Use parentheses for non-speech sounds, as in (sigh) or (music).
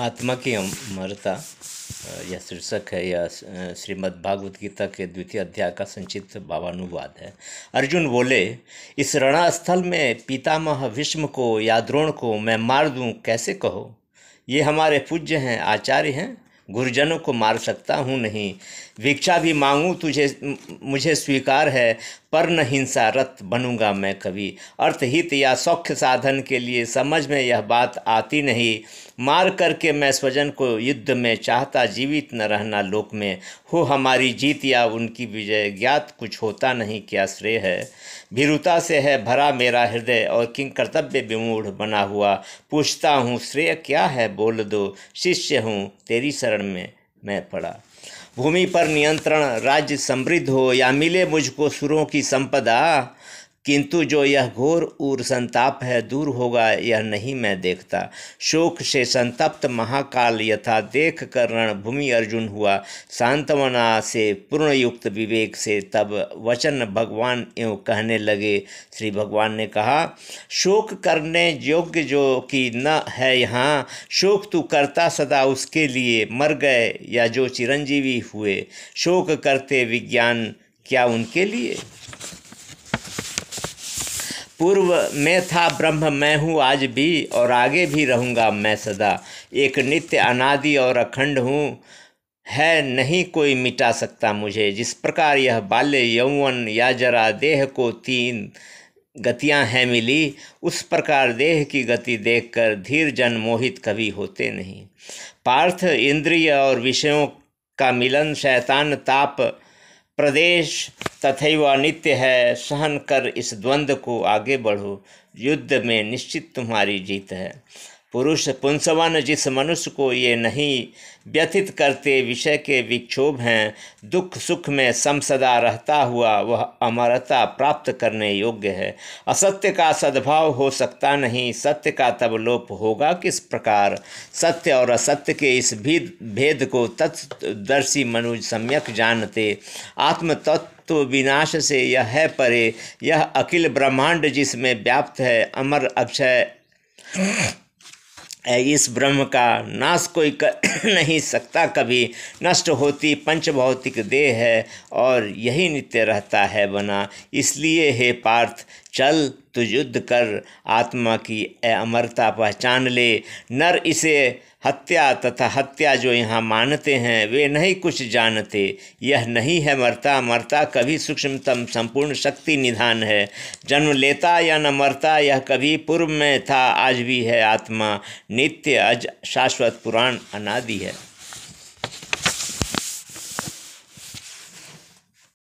आत्मा की अमरता यह शीर्षक है यह श्रीमद् भागवत गीता के द्वितीय अध्याय का संचित भावानुवाद है अर्जुन बोले इस रणास्थल में पितामह विष्म को या द्रोण को मैं मार दूं कैसे कहो ये हमारे पूज्य हैं आचार्य हैं गुरुजनों को मार सकता हूँ नहीं भिक्षा भी मांगूँ तुझे मुझे स्वीकार है पर्ण हिंसा रत बनूंगा मैं कभी अर्थहित या सौख्य साधन के लिए समझ में यह बात आती नहीं मार करके मैं स्वजन को युद्ध में चाहता जीवित न रहना लोक में हो हमारी जीत या उनकी विजय ज्ञात कुछ होता नहीं क्या श्रेय है भीरुता से है भरा मेरा हृदय और किंग कर्तव्य विमूढ़ बना हुआ पूछता हूँ श्रेय क्या है बोल दो शिष्य हूँ तेरी शरण में मैं पड़ा भूमि पर नियंत्रण राज्य समृद्ध हो या मिले मुझको सुरों की संपदा किंतु जो यह घोर और संताप है दूर होगा यह नहीं मैं देखता शोक से संतप्त महाकाल यथा देख कर रणभूमि अर्जुन हुआ सांत्वना से पूर्णयुक्त विवेक से तब वचन भगवान एवं कहने लगे श्री भगवान ने कहा शोक करने योग्य जो कि न है यहाँ शोक तू करता सदा उसके लिए मर गए या जो चिरंजीवी हुए शोक करते विज्ञान क्या उनके लिए पूर्व मैं था ब्रह्म मैं हूँ आज भी और आगे भी रहूँगा मैं सदा एक नित्य अनादि और अखंड हूँ है नहीं कोई मिटा सकता मुझे जिस प्रकार यह बाल्य यौवन या जरा देह को तीन गतियाँ हैं मिली उस प्रकार देह की गति देखकर धीर जन मोहित कभी होते नहीं पार्थ इंद्रिय और विषयों का मिलन शैतान ताप प्रदेश तथैव अनित्य है सहन कर इस द्वंद्व को आगे बढ़ो युद्ध में निश्चित तुम्हारी जीत है पुरुष पुंसवन जिस मनुष्य को ये नहीं व्यथित करते विषय के विक्षोभ हैं दुख सुख में समसदा रहता हुआ वह अमरता प्राप्त करने योग्य है असत्य का सद्भाव हो सकता नहीं सत्य का तब लोप होगा किस प्रकार सत्य और असत्य के इस भेद भेद को तत्दर्शी मनुज सम्यक जानते आत्म तत्व तो विनाश से यह है परे यह अखिल ब्रह्मांड जिसमें व्याप्त है अमर अक्षय इस ब्रह्म का नाश कोई कर (clears throat) नहीं सकता कभी नष्ट होती पंचभौतिक देह है और यही नित्य रहता है बना इसलिए हे पार्थ चल तो युद्ध कर आत्मा की अमरता पहचान ले नर इसे हत्या तथा हत्या जो यहाँ मानते हैं वे नहीं कुछ जानते यह नहीं है मरता मरता कभी सूक्ष्मतम संपूर्ण शक्ति निधान है जन्म लेता या न मरता यह कभी पूर्व में था आज भी है आत्मा नित्य अज शाश्वत पुराण अनादि है